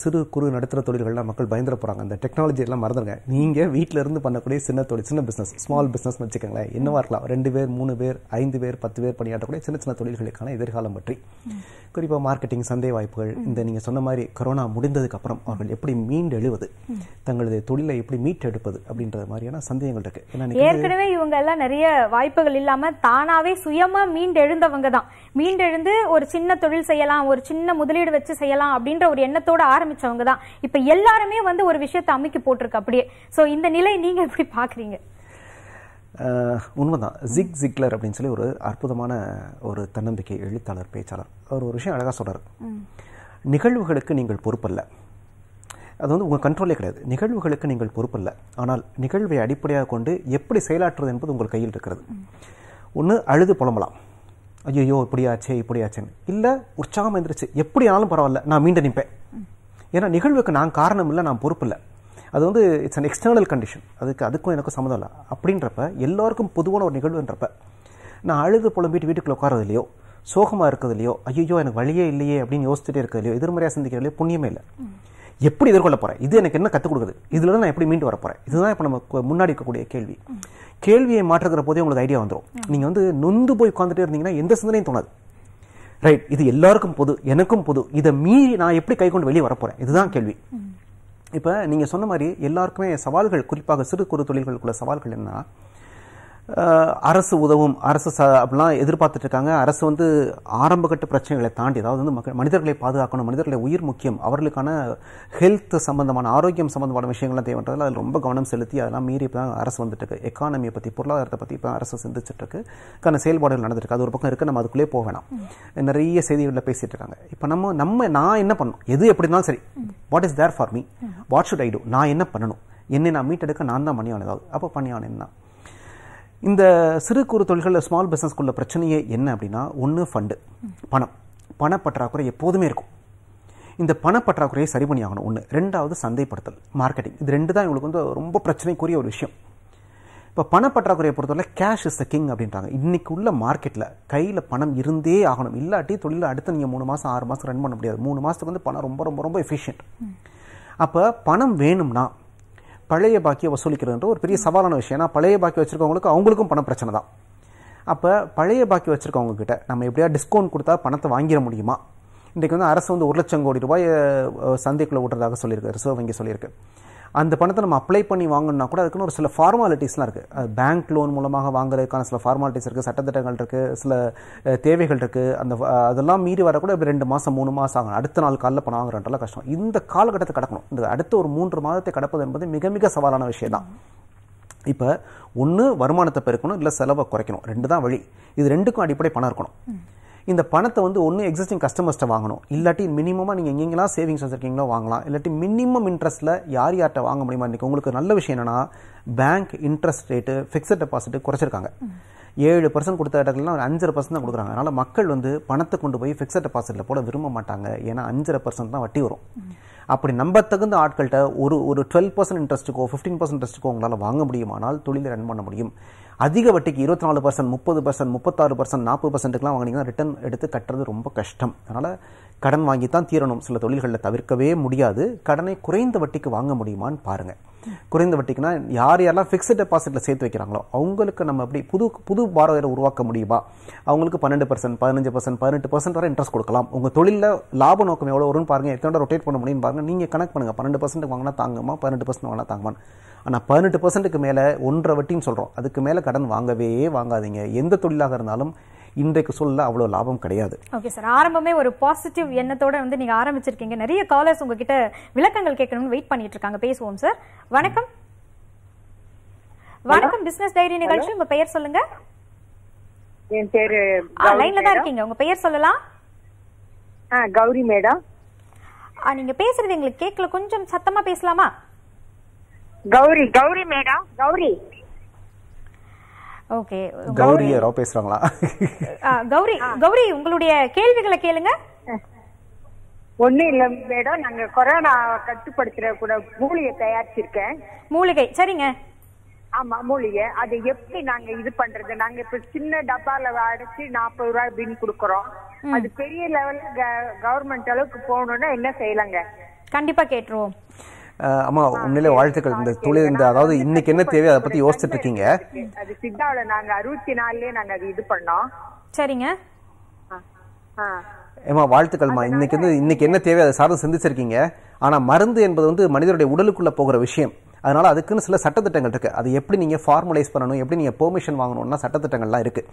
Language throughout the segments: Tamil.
சிறு குறு நடுத்தர தொழில்கள்லாம் மக்கள் பயந்துட போகிறாங்க அந்த டெக்னாலஜி எல்லாம் மறந்துடுங்க நீங்கள் வீட்டில் இருந்து பண்ணக்கூடிய சின்ன தொழில் சின்ன பிஸ்னஸ் ஸ்மால் பிஸ்னஸ் வச்சுக்கோங்களேன் என்னவா இருக்கலாம் ரெண்டு பேர் மூணு பேர் ஐந்து பேர் பத்து பேர் பணியாற்றக்கூடிய சின்ன சின்ன தொழில்களுக்கான எதிர்காலம் பற்றி குறிப்பாக மார்க்கெட்டிங் சந்தை வாய்ப்புகள் இந்த நீங்கள் சொன்ன மாதிரி கொரோனா முடிந்ததுக்கு அப்புறம் அவர்கள் எப்படி மீண்டெழுவது தங்களது தொழிலை எப்படி மீட்டெடுப்பது அப்படின்ற மாதிரியான சந்தேகங்கள் இருக்கு ஏற்கனவே இவங்க எல்லாம் நிறைய வாய்ப்புகள் இல்லாமல் தானாகவே சுயமாக மீண்டெழுந்தவங்க தான் மீண்டெழுந்து ஒரு சின்ன தொழில் செய்யலாம் ஒரு சின்ன முதலீடு வச்சு செய்யலாம் அப்படின்ற ஒரு எண்ணத்தோட ஆரம்பிச்சவங்க தான் இப்ப எல்லாருமே வந்து ஒரு விஷயத்தை அமைக்க போட்டிருக்கு அப்படியே ஸோ இந்த நிலை நீங்க எப்படி பாக்குறீங்க உண்மைதான் ஜிக் ஜிக்லர் அப்படின்னு சொல்லி ஒரு அற்புதமான ஒரு தன்னம்பிக்கை எழுத்தாளர் பேச்சாளர் அவர் ஒரு விஷயம் அழகாக சொல்கிறார் நிகழ்வுகளுக்கு நீங்கள் பொறுப்பல்ல அது வந்து உங்கள் கண்ட்ரோலே கிடையாது நிகழ்வுகளுக்கு நீங்கள் பொறுப்பல்ல ஆனால் நிகழ்வை அடிப்படையாக கொண்டு எப்படி செயலாற்றுவது என்பது உங்கள் கையில் இருக்கிறது ஒன்று அழுது புலம்பலாம் ஐயோ இப்படியாச்சே இப்படியாச்சேன்னு இல்லை உற்சாகம் எந்திரிச்சு ஆனாலும் பரவாயில்ல நான் மீண்டும் நிற்பேன் ஏன்னா நிகழ்வுக்கு நான் காரணம் இல்லை நான் பொறுப்பு இல்லை அது வந்து இட்ஸ் அன் எக்ஸ்டர்னல் கண்டிஷன் அதுக்கு அதுக்கும் எனக்கும் சம்மந்தம் இல்லை அப்படின்றப்ப எல்லாருக்கும் பொதுவான ஒரு நிகழ்வுன்றப்ப நான் அழுது புலம்பிட்டு வீட்டுக்குள்ள இல்லையோ சோகமாக இருக்கிறதுலையோ ஐயோ எனக்கு வழியே இல்லையே அப்படின்னு யோசிச்சுட்டே இருக்கிறதுலையோ எதிர்மறையாக சிந்திக்கிறதுலையோ புண்ணியமே இல்லை எப்படி எதிர்கொள்ள போகிறேன் இது எனக்கு என்ன கற்றுக் கொடுக்குது இதில் தான் நான் எப்படி மீண்டு வர போகிறேன் இதுதான் இப்போ நம்ம முன்னாடி இருக்கக்கூடிய கேள்வி கேள்வியை மாற்றுகிற போதே உங்களுக்கு ஐடியா வந்துடும் நீங்கள் வந்து நொந்து போய் உட்காந்துட்டே இருந்தீங்கன்னா எந்த சிந்தனையும் தோணாது ரைட் இது எல்லாருக்கும் பொது எனக்கும் பொது இதை மீறி நான் எப்படி கை கொண்டு வெளியே வரப்போறேன் இதுதான் கேள்வி இப்போ நீங்கள் சொன்ன மாதிரி எல்லாருக்குமே சவால்கள் குறிப்பாக சிறு குறு தொழில்களுக்குள்ள சவால்கள் என்னன்னா அரசு உதவும் அரசு ச அப்படிலாம் எதிர்பார்த்துட்டு இருக்காங்க அரசு வந்து ஆரம்பகட்ட பிரச்சனைகளை தாண்டி அதாவது வந்து மக்கள் மனிதர்களை பாதுகாக்கணும் மனிதர்களை உயிர் முக்கியம் அவர்களுக்கான ஹெல்த் சம்பந்தமான ஆரோக்கியம் சம்பந்தமான விஷயங்கள்லாம் தேவைன்றதில் அதில் ரொம்ப கவனம் செலுத்தி அதெல்லாம் மீறி இப்போ தான் அரசு வந்துட்டு இருக்கு எக்கானமியை பற்றி பொருளாதாரத்தை பற்றி இப்போ அரசு சிந்திச்சுட்டு இருக்கு செயல்பாடுகள் நடந்துருக்கு அது ஒரு பக்கம் இருக்குது நம்ம அதுக்குள்ளே போக வேணாம் நிறைய செய்திகளில் பேசிட்டு இருக்காங்க இப்போ நம்ம நம்ம நான் என்ன பண்ணணும் எது எப்படி இருந்தாலும் சரி what is there for me what should I do நான் என்ன பண்ணணும் என்னை நான் மீட்டெடுக்க நான் தான் பண்ணியானதாவது அப்போ பண்ணியானேன் தான் இந்த சிறு குறு தொழில்களில் ஸ்மால் பிஸ்னஸ்க்குள்ள பிரச்சனையே என்ன அப்படின்னா ஒன்று ஃபண்டு பணம் பணப்பற்றாக்குறை எப்போதுமே இருக்கும் இந்த பணப்பற்றாக்குறையை சரி பண்ணி ஆகணும் ஒன்று ரெண்டாவது சந்தைப்படுத்தல் மார்க்கெட்டிங் இது ரெண்டு தான் இவங்களுக்கு வந்து ரொம்ப பிரச்சனைக்குரிய ஒரு விஷயம் இப்போ பணப்பற்றாக்குறையை பொறுத்தவரை கேஷ் இஸ் த கிங் அப்படின்றாங்க இன்றைக்கு உள்ள மார்க்கெட்டில் கையில் பணம் இருந்தே ஆகணும் இல்லாட்டி தொழிலில் அடுத்து நீங்கள் மூணு மாதம் ஆறு மாதம் ரன் பண்ண முடியாது மூணு மாதத்துக்கு வந்து பணம் ரொம்ப ரொம்ப ரொம்ப எஃபிஷியன்ட் அப்போ பணம் வேணும்னா பழைய பாக்கியை வசூலிக்கிறதுன்ற ஒரு பெரிய சவாலான விஷயம் ஏன்னா பழைய பாக்கி வச்சிருக்கவங்களுக்கு அவங்களுக்கும் பண பிரச்சனை தான் அப்போ பழைய பாக்கி வச்சுருக்கவங்க கிட்ட நம்ம எப்படியா டிஸ்கவுண்ட் கொடுத்தா பணத்தை வாங்கிட முடியுமா இன்றைக்கு வந்து அரசு வந்து ஒரு லட்சம் கோடி ரூபாய் சந்தைக்குள்ளே விட்டுறதாக சொல்லியிருக்கு ரிசர்வ் வங்கி சொல்லியிருக்கு அந்த பணத்தை நம்ம அப்ளை பண்ணி வாங்கணும்னா கூட அதுக்குன்னு ஒரு சில ஃபார்மாலிட்டிஸ்லாம் இருக்குது பேங்க் லோன் மூலமாக வாங்குறதுக்கான சில ஃபார்மாலிட்டிஸ் இருக்குது சட்டத்திட்டங்கள் இருக்குது சில தேவைகள் இருக்குது அந்த அதெல்லாம் மீறி வரக்கூட இப்போ ரெண்டு மாதம் மூணு மாதம் ஆகும் அடுத்த நாள் காலில் பணம் வாங்குறன்றலாம் கஷ்டம் இந்த காலகட்டத்தை கடக்கணும் இந்த அடுத்த ஒரு மூன்று மாதத்தை கடப்பது என்பது மிக மிக சவாலான விஷயம் தான் இப்போ ஒன்று வருமானத்தை பெருக்கணும் இல்லை செலவை குறைக்கணும் ரெண்டு தான் வழி இது ரெண்டுக்கும் அடிப்படை பணம் இருக்கணும் இந்த பணத்தை வந்து ஒன்று எக்ஸிஸ்டிங் கஸ்டமர்ஸ்ட்டை வாங்கணும் இல்லாட்டி மினிமமாக நீங்கள் எங்கெங்கெல்லாம் சேவிங்ஸ் வச்சுருக்கீங்களோ வாங்கலாம் இல்லாட்டி மினிமம் இன்ட்ரெஸ்ட்டில் யார் யார்கிட்ட வாங்க முடியுமா இன்றைக்கி உங்களுக்கு நல்ல விஷயம் என்னென்னா bank interest rate fixed deposit குறைச்சிருக்காங்க ஏழு பர்சன்ட் கொடுத்த இடத்துல ஒரு அஞ்சரை பர்சன்ட் தான் கொடுக்குறாங்க அதனால் மக்கள் வந்து பணத்தை கொண்டு போய் ஃபிக்ஸட் டெபாசிட்டில் போட விரும்ப மாட்டாங்க ஏன்னா அஞ்சரை பர்சன்ட் தான் வட்டி வரும் அப்படி நம்ப தகுந்த ஆட்கள்கிட்ட ஒரு ஒரு டுவெல் பர்சன்ட் இன்ட்ரெஸ்ட்டுக்கோ ஃபிஃப்டீன் பர்சன்ட் இன்ட்ரெஸ்ட்டுக்கோ உங்களால் வாங்க முடியுமானால் தொழிலை ரன் பண்ண முடியும் அதிக வட்டிக்கு இருபத்தி நாலு பர்சன்ட் முப்பது பர்சன்ட் முப்பத்தாறு பர்சன்ட் நாற்பது பர்சன்ட்டுக்குலாம் வாங்கினீங்கன்னா ரிட்டன் எடுத்து கட்டுறது ரொம்ப கஷ்டம் அதனால் கடன் வாங்கி தான் தீரணும் சில தொழில்களில் தவிர்க்கவே முடியாது கடனை குறைந்த வட்டிக்கு வாங்க முடியுமான்னு பாருங்கள் குறைந்த வட்டிக்குனா யார் யாரெல்லாம் ஃபிக்ஸ்ட் டெபாசிட்டில் சேர்த்து வைக்கிறாங்களோ அவங்களுக்கு நம்ம அப்படி புது புது பாரோயரை உருவாக்க முடியுமா அவங்களுக்கு பன்னெண்டு பர்சன்ட் பதினஞ்சு பர்சன்ட் பதினெட்டு பர்சன்ட் வரை இன்ட்ரெஸ்ட் கொடுக்கலாம் உங்கள் தொழிலில் லாப நோக்கம் எவ்வளோ வரும்னு பாருங்கள் எத்தனை ரொட்டேட் பண்ண முடியும்னு பாருங்கள் நீங்கள் கணக்கு பண்ணுங்கள் பன்னெண்டு பர்சன்ட் வாங்கினா தாங்குமா பன்னெண்டு பர்சன்ட் வாங்கினா தாங்குமான்னு ஆனால் பதினெட்டு பர்சன்ட்டுக்கு மேலே ஒன்றரை வட்டின்னு சொல்கிறோம் அதுக்கு மேலே கடன் வாங்கவே வாங்காதீங்க எந்த தொழிலாக இருந்தாலும் இன்றைக்கு சொல்ல அவ்வளோ லாபம் கிடையாது ஓகே சார் ஆரம்பமே ஒரு பாசிட்டிவ் எண்ணத்தோட வந்து நீங்கள் ஆரம்பிச்சிருக்கீங்க நிறைய காலர்ஸ் உங்ககிட்ட விளக்கங்கள் கேட்கணும்னு வெயிட் பண்ணிட்டு இருக்காங்க பேசுவோம் சார் வணக்கம் வணக்கம் பிசினஸ் டைரி நிகழ்ச்சி உங்க பெயர் சொல்லுங்க என் பேரு லைன்ல தான் இருக்கீங்க உங்க பெயர் சொல்லலாம் கௌரி மேடம் நீங்க பேசுறது எங்களுக்கு கேட்கல கொஞ்சம் சத்தமா பேசலாமா கௌரி கௌரி மேடம் கௌரி ஓகே கௌரி யாரோ பேசுறாங்களா கௌரி கௌரி உங்களுடைய கேள்விகளை கேளுங்க ஒன்றும் இல்ல மேடம் நாங்க கொரோனா கட்டுப்படுத்துற கூட மூலிகை தயாரிச்சிருக்கேன் மூலிகை சரிங்க ஆமா மூலிகை அதை எப்படி நாங்க இது பண்றது நாங்க இப்ப சின்ன டப்பால அடைச்சு நாற்பது ரூபாய் அப்படின்னு குடுக்கறோம் அது பெரிய லெவல்ல கவர்மெண்ட் அளவுக்கு போகணும்னா என்ன செய்யலாங்க கண்டிப்பா கேட்டுருவோம் அம்மா உண்மையிலே வாழ்த்துக்கள் இந்த தொழில் இந்த அதாவது இன்னைக்கு என்ன தேவை அதை பத்தி யோசிச்சுட்டு இருக்கீங்க அது சித்தாவில நாங்க அறுபத்தி நாலுலயே நாங்க அது இது பண்ணோம் சரிங்க ஏமா வாழ்த்துக்கள்மா இன்னைக்கு வந்து இன்னைக்கு என்ன தேவை அதை சார்ந்து சிந்திச்சிருக்கீங்க ஆனா மருந்து என்பது வந்து மனிதனுடைய உடலுக்குள்ள போகிற விஷயம் அதனால் அதுக்குன்னு சில சட்டத்திட்டங்கள் இருக்குது அது எப்படி நீங்கள் ஃபார்முலைஸ் பண்ணணும் எப்படி நீங்கள் பெர்மிஷன் வாங்கணும்னா சட்டத்திட்டங்கள்லாம் இருக்குது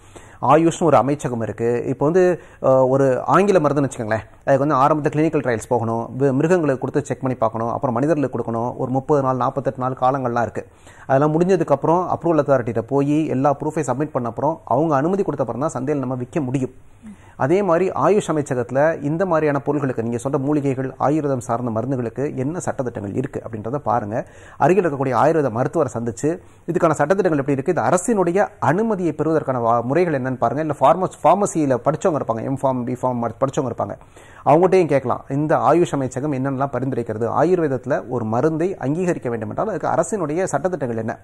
ஆயுஷ்னு ஒரு அமைச்சகம் இருக்குது இப்போ வந்து ஒரு ஆங்கில மருந்துன்னு வச்சுக்கோங்களேன் அதுக்கு வந்து ஆரம்பத்தில் கிளினிக்கல் ட்ரையல்ஸ் போகணும் மிருகங்களுக்கு கொடுத்து செக் பண்ணி பார்க்கணும் அப்புறம் மனிதர்களுக்கு கொடுக்கணும் ஒரு முப்பது நாள் நாற்பத்தெட்டு நாள் காலங்கள்லாம் இருக்குது அதெல்லாம் முடிஞ்சதுக்கப்புறம் அப்ரூவல் அத்தாரிட்டியிட்ட போய் எல்லா ப்ரூஃபை சப்மிட் பண்ண அப்புறம் அவங்க அனுமதி கொடுத்தப்புறம் தான் சந்தையில் நம்ம விற்க முடியும் அதே மாதிரி ஆயுஷ் அமைச்சகத்தில் இந்த மாதிரியான பொருட்களுக்கு நீங்கள் சொல்கிற மூலிகைகள் ஆயுர்வேதம் சார்ந்த மருந்துகளுக்கு என்ன சட்டத்திட்டங்கள் இருக்குது அப்படின்றத பாருங்கள் அருகில் இருக்கக்கூடிய ஆயுர்வேத மருத்துவரை சந்தித்து இதுக்கான சட்டத்திட்டங்கள் எப்படி இருக்குது இது அரசினுடைய அனுமதியை பெறுவதற்கான முறைகள் என்னென்னு பாருங்கள் இல்லை ஃபார்மஸ் ஃபார்மசியில் படித்தவங்க இருப்பாங்க எம் ஃபார்ம் பி ஃபார்ம் படித்தவங்க இருப்பாங்க அவங்கள்ட்டையும் கேட்கலாம் இந்த ஆயுஷ் அமைச்சகம் என்னென்னலாம் பரிந்துரைக்கிறது ஆயுர்வேதத்தில் ஒரு மருந்தை அங்கீகரிக்க வேண்டும் என்றால் அதுக்கு அரசினுடைய சட்டத்திட்டங்கள் என்ன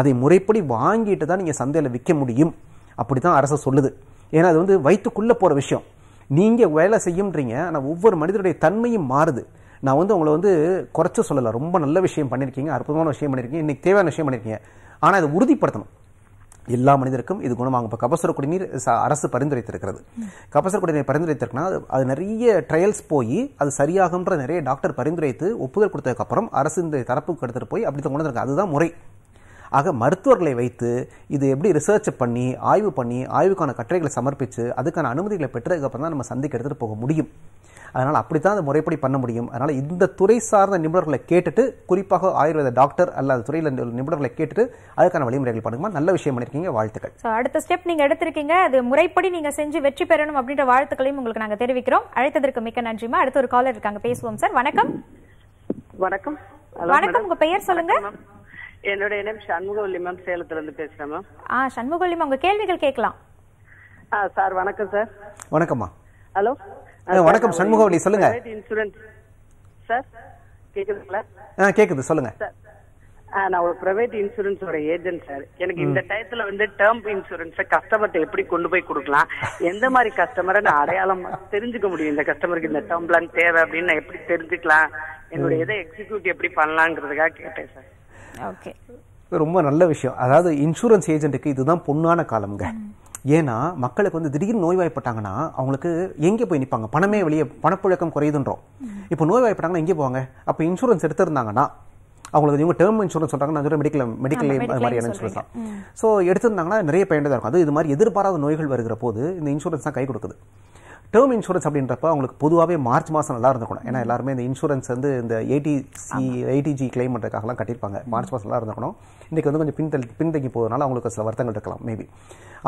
அதை முறைப்படி வாங்கிட்டு தான் நீங்கள் சந்தையில் விற்க முடியும் அப்படி தான் அரசு சொல்லுது ஏன்னா அது வந்து வயிற்றுக்குள்ளே போகிற விஷயம் நீங்கள் வேலை செய்யுன்றீங்க ஆனால் ஒவ்வொரு மனிதனுடைய தன்மையும் மாறுது நான் வந்து உங்களை வந்து குறைச்ச சொல்லலை ரொம்ப நல்ல விஷயம் பண்ணியிருக்கீங்க அற்புதமான விஷயம் பண்ணியிருக்கீங்க இன்றைக்கி தேவையான விஷயம் பண்ணியிருக்கீங்க ஆனால் அதை உறுதிப்படுத்தணும் எல்லா மனிதருக்கும் இது குணமாகும் இப்போ கபசுர குடிநீர் அரசு பரிந்துரைத்திருக்கிறது கபசுர குடிநீர் பரிந்துரைத்திருக்குன்னா அது நிறைய ட்ரையல்ஸ் போய் அது சரியாகுன்ற நிறைய டாக்டர் பரிந்துரைத்து ஒப்புதல் கொடுத்ததுக்கப்புறம் அரசு இந்த தரப்புக்கு எடுத்துகிட்டு போய் அப்படி கொண்டு அதுதான் முறை ஆக மருத்துவர்களை வைத்து இது எப்படி ரிசர்ச் பண்ணி ஆய்வு பண்ணி ஆய்வுக்கான கட்டுரைகளை சமர்ப்பித்து அதுக்கான அனுமதிகளை பெற்றதுக்கப்புறம் தான் நம்ம சந்திக்க எடுத்துகிட்டு போக முடியும் அதனால் அப்படி தான் அந்த முறைப்படி பண்ண முடியும் அதனால் இந்த துறை சார்ந்த நிபுணர்களை கேட்டுட்டு குறிப்பாக ஆயுர்வேத டாக்டர் அல்லது துறையில் நிபுணர்களை கேட்டுட்டு அதுக்கான வழிமுறைகள் பண்ணுமா நல்ல விஷயம் பண்ணியிருக்கீங்க வாழ்த்துக்கள் ஸோ அடுத்த ஸ்டெப் நீங்கள் எடுத்திருக்கீங்க அது முறைப்படி நீங்கள் செஞ்சு வெற்றி பெறணும் அப்படின்ற வாழ்த்துக்களையும் உங்களுக்கு நாங்கள் தெரிவிக்கிறோம் அழைத்ததற்கு மிக்க நன்றிமா அடுத்த ஒரு காலர் இருக்காங்க பேசுவோம் சார் வணக்கம் வணக்கம் வணக்கம் உங்க பெயர் சொல்லுங்க என்னுடைய நேம் சண்முகவல்லி மேம் சேலத்துல இருந்து பேசுறேன் மேம் ஆ சண்முகவல்லி மேம் உங்க கேள்விகள் கேட்கலாம் ஆ சார் வணக்கம் சார் வணக்கம்மா ஹலோ வணக்கம் சண்முகவல்லி சொல்லுங்க இன்சூரன்ஸ் சார் கேக்குதுங்களா ஆ கேக்குது சொல்லுங்க நான் ஒரு பிரைவேட் இன்சூரன்ஸோட ஏஜென்ட் சார் எனக்கு இந்த டயத்துல வந்து டேர்ம் இன்சூரன்ஸை கஸ்டமர்கிட்ட எப்படி கொண்டு போய் கொடுக்கலாம் எந்த மாதிரி கஸ்டமரை நான் அடையாளம் தெரிஞ்சுக்க முடியும் இந்த கஸ்டமருக்கு இந்த டேர்ம் பிளான் தேவை அப்படின்னு நான் எப்படி தெரிஞ்சுக்கலாம் என்னுடைய இதை எக்ஸிக்யூட் எப்படி பண்ணலாங்கிறதுக்காக கேட்டேன் சார் ஓகே ரொம்ப நல்ல விஷயம் அதாவது இன்சூரன்ஸ் ஏஜென்ட்டுக்கு இதுதான் பொண்ணான காலம்ங்க ஏன்னா மக்களுக்கு வந்து திடீர்னு நோய்வாய்ப்பட்டாங்கன்னா அவங்களுக்கு எங்கே போய் நிற்பாங்க பணமே வெளியே பணப்புழக்கம் குறையுதுன்றோம் இப்போ நோய்வாய்ப்பட்டாங்கன்னா எங்கே போவாங்க அப்போ இன்சூரன்ஸ் எடுத்திருந்தாங்கன்னா அவங்களுக்கு இவங்க டேர்ம் இன்சூரன்ஸ் சொல்கிறாங்கன்னா நான் மெடிக்கல் மெடிக்கல் மெடிக்கல் மாதிரியான இன்சூரன்ஸ் தான் ஸோ எடுத்திருந்தாங்கன்னா நிறைய பயன்தான் இருக்கும் அது இது மாதிரி எதிர்பாராத நோய்கள் வருகிற போது இந்த இன்சூரன்ஸ் தான் கை கொடுக்குது டேர்ம் இன்சூரன்ஸ் அப்படின்றப்ப அவங்களுக்கு பொதுவாகவே மார்ச் மாதம் நல்லா இருந்துக்கணும் ஏன்னா எல்லாருமே இந்த இன்சூரன்ஸ் வந்து இந்த ஏடிசி ஏடிஜி கிளைம் பண்ணுறதுக்காகலாம் கட்டியிருப்பாங்க மார்ச் மாதம் நல்லா இருந்துக்கணும் இன்றைக்கி வந்து கொஞ்சம் பின்தள்ளி பின்தங்கி போகிறதுனால அவங்களுக்கு சில வருத்தங்கள் இருக்கலாம் மேபி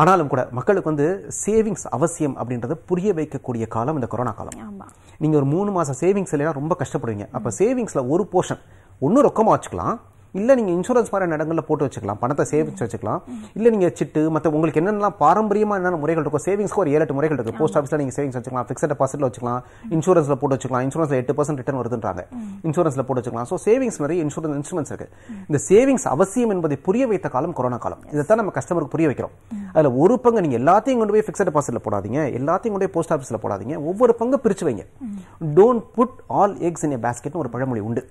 ஆனாலும் கூட மக்களுக்கு வந்து சேவிங்ஸ் அவசியம் அப்படின்றத புரிய வைக்கக்கூடிய காலம் இந்த கொரோனா காலம் நீங்கள் ஒரு மூணு மாதம் சேவிங்ஸ் இல்லைன்னா ரொம்ப கஷ்டப்படுவீங்க அப்போ சேவிங்ஸில் ஒரு போர்ஷன் ஒன்றும் ரொக்கமாக வச்சுக்கலாம் இல்லை நீங்கள் இன்சூரன்ஸ் மாதிரியான இடங்களில் போட்டு வச்சுக்கலாம் பணத்தை சேமிச்சு வச்சுக்கலாம் இல்லை நீங்கள் சிட்டு மற்ற உங்களுக்கு என்னென்னலாம் பாரம்பரியமாக என்னென்ன முறைகள் இருக்கும் சேவிங்ஸ்க்கு ஒரு ஏழு எட்டு முறைகள் இருக்குது போஸ்ட் ஆஃபீஸில் நீங்கள் சேவிங்ஸ் வச்சுக்கலாம் ஃபிக்ஸட் டெபாசிட்டில் வச்சுக்கலாம் இன்சூரன்ஸில் போட்டு வச்சுக்கலாம் இன்சூரன்ஸில் எட்டு பர்சன்ட் ரிட்டர்ன் வருதுன்றாங்க இன்சூரன்ஸில் போட்டு வச்சுக்கலாம் ஸோ சேவிங்ஸ் மாதிரி இன்சூரன்ஸ் இன்ஸ்ட்ருமெண்ட்ஸ் இருக்குது இந்த சேவிங்ஸ் அவசியம் என்பதை புரிய வைத்த காலம் கொரோனா காலம் இதை தான் நம்ம கஸ்டமருக்கு புரிய வைக்கிறோம் அதில் ஒரு பங்கு நீங்கள் எல்லாத்தையும் கொண்டு போய் ஃபிக்ஸட் டெபாசிட்டில் போடாதீங்க எல்லாத்தையும் கொண்டு போய் போஸ்ட் ஆஃபீஸில் போடாதீங்க ஒவ்வொரு பங்கு பிரித்து வைங்க don't put all eggs in a பேஸ்கெட்னு ஒரு பழமொழி உண்டு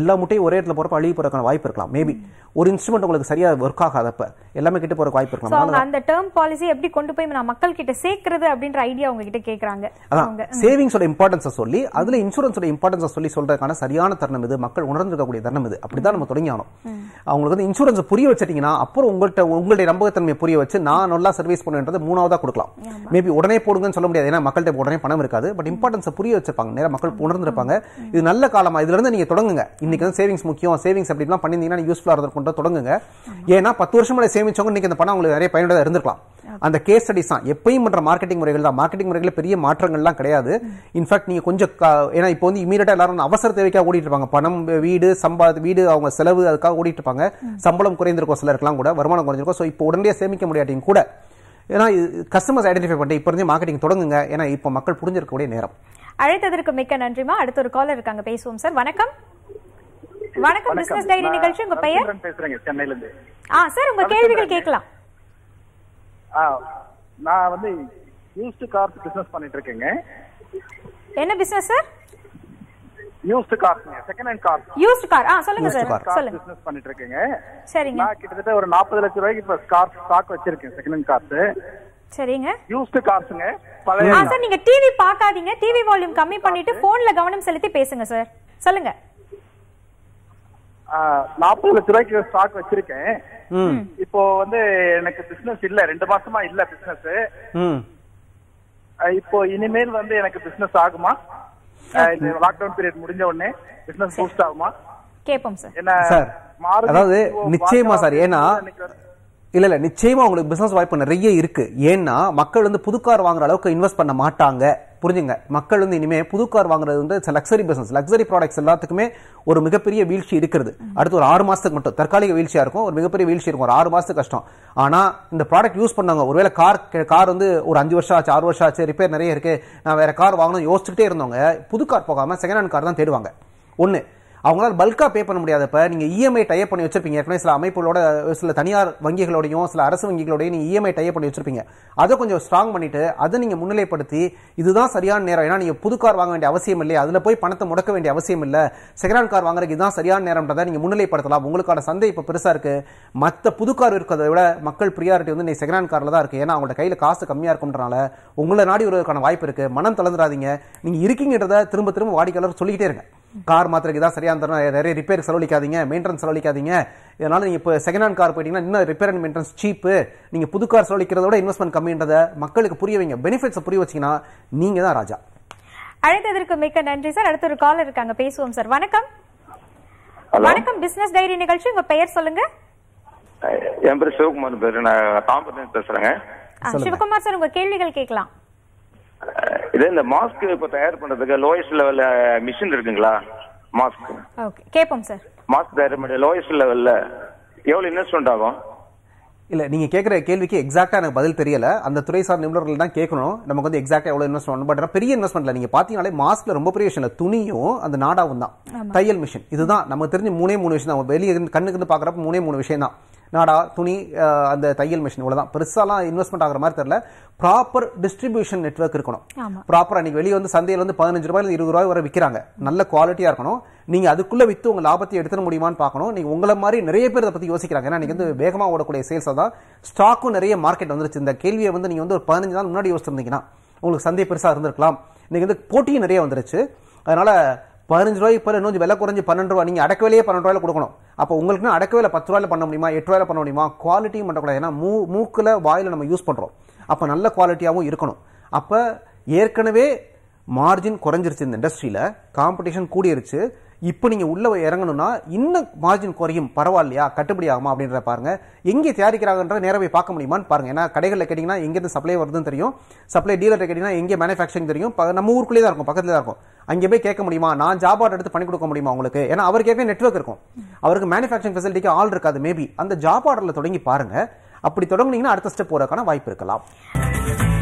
எல்லா முட்டையும் ஒரே இடத்துல போகிறப்ப அழிவு போகிறக்கான வாய்ப்பு வாய்ப்பு இருக்கலாம் மேபி ஒரு இன்ஸ்ட்ருமெண்ட் உங்களுக்கு சரியா ஒர்க் ஆகாதப்ப எல்லாமே கிட்ட போற வாய்ப்பு இருக்கலாம் அந்த டேர்ம் பாலிசி எப்படி கொண்டு போய் நான் மக்கள் கிட்ட சேர்க்கிறது அப்படின்ற ஐடியா அவங்க கிட்ட கேக்குறாங்க சேவிங்ஸோட இம்பார்ட்டன்ஸை சொல்லி அதுல இன்சூரன்ஸோட இம்பார்ட்டன்ஸை சொல்லி சொல்றதுக்கான சரியான தருணம் இது மக்கள் உணர்ந்திருக்கக்கூடிய தருணம் இது அப்படிதான் நம்ம தொடங்கியானோம் அவங்களுக்கு வந்து இன்சூரன்ஸ் புரிய வச்சிட்டீங்கன்னா அப்புறம் உங்கள்கிட்ட உங்களுடைய நம்பகத்தன்மை புரிய வச்சு நான் நல்லா சர்வீஸ் பண்ணுன்றது மூணாவதா கொடுக்கலாம் மேபி உடனே போடுங்கன்னு சொல்ல முடியாது ஏன்னா மக்கள்கிட்ட உடனே பணம் இருக்காது பட் இம்பார்ட்டன்ஸை புரிய வச்சிருப்பாங்க நேரம் மக்கள் உணர்ந்திருப்பாங்க இது நல்ல காலமா இதுல இருந்து நீங்க தொடங்குங்க இன்னைக்கு வந்து சேவிங்ஸ் முக்கியம் சேவிங்ஸ் அப்படின்னா பண்ணியிருந்தீங்கன்னா யூஸ்ஃபுல்லாக கொண்டு தொடங்குங்க ஏன்னா பத்து வருஷம் மேலே சேமிச்சவங்க இன்னைக்கு அந்த பணம் உங்களுக்கு நிறைய பயனுள்ளதாக இருந்திருக்கலாம் அந்த கேஸ் ஸ்டடிஸ் தான் எப்பயும் பண்ணுற மார்க்கெட்டிங் முறைகள் தான் மார்க்கெட்டிங் முறைகள் பெரிய மாற்றங்கள்லாம் கிடையாது இன்ஃபேக்ட் நீங்கள் கொஞ்சம் ஏன்னா இப்போ வந்து இமீடியட்டாக எல்லாரும் அவசர தேவைக்காக ஓடிட்டு இருப்பாங்க பணம் வீடு சம்பா வீடு அவங்க செலவு அதுக்காக ஓடிட்டு இருப்பாங்க சம்பளம் குறைந்திருக்கும் இருக்கலாம் கூட வருமானம் குறைஞ்சிருக்கும் ஸோ இப்போ உடனே சேமிக்க முடியாட்டியும் கூட ஏன்னா கஸ்டமர்ஸ் ஐடென்டிஃபை பண்ணிட்டு இப்போ இருந்தே மார்க்கெட்டிங் தொடங்குங்க ஏன்னா இப்போ மக்கள் புரிஞ்சிருக்கக்கூடிய நேரம் அழைத்ததற்கு மிக்க நன்றிமா அடுத்த ஒரு காலர் இருக்காங்க பேசுவோம் சார் வணக்கம் வணக்கம் பிசினஸ் டைரி நிகழ்ச்சி உங்க பெயர் பேசுறேங்க சென்னையில இருந்து ஆ சார் உங்க கேள்விகள் கேட்கலாம் நான் வந்து யூஸ்ட் கார் பிசினஸ் பண்ணிட்டு இருக்கேங்க என்ன பிசினஸ் சார் யூஸ்ட் கார்ஸ்ங்க second hand car used car ஆ சொல்லுங்க சார் சொல்லுங்க பிசினஸ் பண்ணிட்டு இருக்கேங்க சரிங்க நான் கிட்டத்தட்ட ஒரு 40 லட்சம் ரூபாய்க்கு இப்ப கார் ஸ்டாக் வச்சிருக்கேன் செகண்ட் ஹேண்ட் கார்ஸ் சரிங்க யூஸ்ட் கார்ஸ்ங்க பழைய சார் நீங்க டிவி பார்க்காதீங்க டிவி வால்யூம் கம்மி பண்ணிட்டு போன்ல கவனம் செலுத்தி பேசுங்க சார் சொல்லுங்க நாற்பது லட்ச ரூபாய்க்கு ஸ்டாக் வச்சிருக்கேன் இப்போ வந்து எனக்கு பிசினஸ் இல்ல ரெண்டு மாசமா இல்ல பிசினஸ் இப்போ இனிமேல் வந்து எனக்கு பிசினஸ் ஆகுமா லாக்டவுன் பீரியட் முடிஞ்ச உடனே பிசினஸ் பூஸ்ட் ஆகுமா கேப்போம் சார் என்ன அதாவது நிச்சயமா சார் ஏன்னா இல்லை இல்லை நிச்சயமாக உங்களுக்கு பிஸ்னஸ் வாய்ப்பு நிறைய இருக்குது ஏன்னா மக்கள் வந்து புது கார் வாங்குற அளவுக்கு இன்வெஸ்ட் பண்ண மாட்டாங்க புரிஞ்சுங்க மக்கள் வந்து இனிமேல் புது கார் வாங்குறது வந்து லக்ஸரி பிஸ்னஸ் லக்ஸரி ப்ராடக்ட்ஸ் எல்லாத்துக்குமே ஒரு மிகப்பெரிய வீழ்ச்சி இருக்கிறது அடுத்து ஒரு ஆறு மாதத்துக்கு மட்டும் தற்காலிக வீழ்ச்சியாக இருக்கும் ஒரு மிகப்பெரிய வீழ்ச்சி இருக்கும் ஒரு ஆறு மாதத்துக்கு கஷ்டம் ஆனால் இந்த ப்ராடக்ட் யூஸ் பண்ணாங்க ஒருவேளை கார் கார் வந்து ஒரு அஞ்சு வருஷம் ஆச்சு ஆறு வருஷம் ஆச்சு ரிப்பேர் நிறைய இருக்குது நான் வேறு கார் வாங்கணும் யோசிச்சுக்கிட்டே இருந்தவங்க புது கார் போகாமல் செகண்ட் ஹேண்ட் கார் தான் தேடுவாங்க ஒன்று அவங்களால பல்காக பே பண்ண முடியாதப்ப நீங்கள் இஎம்ஐ டைப் பண்ணி வச்சிருப்பீங்க ஏற்கனவே சில அமைப்புகளோட சில தனியார் வங்கிகளோடையும் சில அரசு வங்கிகளோடையும் நீங்கள் இஎம்ஐ டைப் பண்ணி வச்சிருப்பீங்க அதை கொஞ்சம் ஸ்ட்ராங் பண்ணிட்டு அதை நீங்கள் முன்னிலைப்படுத்தி இதுதான் சரியான நேரம் ஏன்னா நீங்கள் புது கார் வாங்க வேண்டிய அவசியம் இல்லை அதில் போய் பணத்தை முடக்க வேண்டிய அவசியம் இல்லை செகண்ட் ஹேண்ட் கார் வாங்குறதுக்கு இதுதான் சரியான நேரம்ன்றதை நீங்கள் முன்னிலைப்படுத்தலாம் உங்களுக்கான சந்தை இப்போ பெருசாக இருக்குது மற்ற புது கார் இருக்கிறத விட மக்கள் ப்ரியாரிட்டி வந்து நீ செகண்ட் ஹேண்ட் காரில் தான் இருக்குது ஏன்னா அவங்களோட கையில் காசு கம்மியாக இருக்கும்ன்றனால உங்களை நாடி வருவதற்கான வாய்ப்பு இருக்குது மனம் தளர்ந்துடாதீங்க நீங்கள் இருக்கீங்கன்றதை திரும்ப திரும்ப வாடிக்கையாளர் சொல்லிக்கிட்டே இருங்க கார் மாத்திரக்கு தான் சரியாக தரும் நிறைய ரிப்பேர் செலவழிக்காதீங்க மெயின்டெனன்ஸ் செலவழிக்காதீங்க இதனால் நீங்கள் இப்போ செகண்ட் ஹேண்ட் கார் போயிட்டீங்கன்னா இன்னும் ரிப்பேர் அண்ட் மெயின்டெனன்ஸ் சீப்பு நீங்கள் புது கார் செலவழிக்கிறத விட இன்வெஸ்ட்மெண்ட் கம்மின்றதை மக்களுக்கு புரிய வைங்க பெனிஃபிட்ஸை புரிய வச்சிங்கன்னா நீங்கள் தான் ராஜா அழைத்ததற்கு மிக்க நன்றி சார் அடுத்த ஒரு கால் இருக்காங்க பேசுவோம் சார் வணக்கம் வணக்கம் பிசினஸ் டைரி நிகழ்ச்சி உங்க பெயர் சொல்லுங்க என் பேர் சிவகுமார் பேரு நான் தாம்பரம் பேசுறேங்க சிவகுமார் சார் உங்க கேள்விகள் கேட்கலாம் இது இந்த மாஸ்க் இப்ப தயார் பண்றதுக்கு லோயஸ்ட் லெவல்ல மிஷின் இருக்குங்களா மாஸ்க் ஓகே கேப்போம் சார் மாஸ்க் தயார் பண்ண லோயஸ்ட் லெவல்ல எவ்வளவு இன்வெஸ்ட்மெண்ட் ஆகும் இல்ல நீங்க கேக்குற கேள்விக்கு எக்ஸாக்டா எனக்கு பதில் தெரியல அந்த துறை சார் நிபுணர்கள் தான் கேட்கணும் நமக்கு வந்து எக்ஸாக்டா எவ்வளவு இன்வெஸ்ட் பண்ணணும் பட் பெரிய இன்வெஸ்ட்மெண்ட்ல நீங்க பாத்தீங்கன்னாலே மாஸ்க்ல ரொம்ப பெரிய விஷயம் துணியும் அந்த நாடாவும் தான் தையல் மிஷின் இதுதான் நமக்கு தெரிஞ்சு மூணே மூணு விஷயம் தான் வெளியே கண்ணுக்கு பாக்குறப்ப மூணே மூணு விஷயம் தான் நாடா துணி அந்த தையல் மிஷின் இவ்வளோதான் பெருசாலாம் இன்வெஸ்ட்மெண்ட் ஆகிற மாதிரி தெரியல ப்ராப்பர் டிஸ்ட்ரிபியூஷன் நெட்ஒர்க் இருக்கணும் ப்ராப்பர் அன்னைக்கு வெளியே வந்து சந்தையில் வந்து பதினஞ்சு ரூபாய் இருபது ரூபாய் வரை விற்கிறாங்க நல்ல குவாலிட்டியாக இருக்கணும் நீங்க அதுக்குள்ள வித்து உங்க லாபத்தை எடுத்துட முடியுமான்னு பார்க்கணும் நீங்க உங்களை மாதிரி நிறைய பேர் இதை பத்தி யோசிக்கிறாங்க ஏன்னா நீங்க வந்து வேகமா ஓடக்கூடிய சேல்ஸ் தான் ஸ்டாக்கும் நிறைய மார்க்கெட் வந்துருச்சு இந்த கேள்வியை வந்து நீங்க வந்து ஒரு பதினஞ்சு நாள் முன்னாடி யோசிச்சிருந்தீங்கன்னா உங்களுக்கு சந்தை பெருசா இருந்திருக்கலாம் இன்னைக்கு வந்து போட்டியும் நிறைய வந்துருச்சு அதனால பதினஞ்சு ரூபாய் இப்போ இன்னும் விலை குறைஞ்சி பன்னெண்டு ரூபா நீங்கள் அடக்க விலையே பன்னெண்டு ரூபாயில் கொடுக்கணும் அப்போ உங்களுக்குன்னு அடக்க வேலை பத்து ரூபாயில் பண்ண முடியுமா எட்டு ரூபாயில் பண்ண முடியுமா குவாலிட்டியும் பண்ணக்கூடாது ஏன்னா மூ மூக்கில் வாயில் நம்ம யூஸ் பண்ணுறோம் அப்போ நல்ல குவாலிட்டியாகவும் இருக்கணும் அப்போ ஏற்கனவே மார்ஜின் குறைஞ்சிருச்சு இந்த இண்டஸ்ட்ரியில் காம்படிஷன் கூடியிருச்சு இப்போ நீங்கள் உள்ளே இறங்கணும்னா இன்னும் மார்ஜின் குறையும் பரவாயில்லையா கட்டுப்படி ஆகுமா அப்படின்ற பாருங்க எங்கே தயாரிக்கிறாங்கன்ற நேரம் போய் பார்க்க முடியுமான்னு பாருங்க ஏன்னா கடைகளில் கேட்டிங்கன்னா எங்கேருந்து சப்ளை வருதுன்னு தெரியும் சப்ளை டீலர் கேட்டிங்கன்னா எங்கே மேனுஃபேக்சரிங் தெரியும் நம்ம ஊருக்குள்ளே தான் இருக்கும் பக்கத்தில் தான் இருக்கும் அங்கே போய் கேட்க முடியுமா நான் ஜாப் ஆர்டர் எடுத்து பண்ணி கொடுக்க முடியுமா உங்களுக்கு ஏன்னா அவர் கேட்கவே நெட்ஒர்க் இருக்கும் அவருக்கு மேனுஃபேக்சரிங் ஃபெசிலிட்டிக்கு ஆள் இருக்காது மேபி அந்த ஜாப் ஆர்டரில் தொடங்கி பாருங்கள் அப்படி தொடங்குனீங்கன்னா அடுத்த ஸ்டெப் போகிறதுக்கான வாய்ப்பு இருக்கலாம்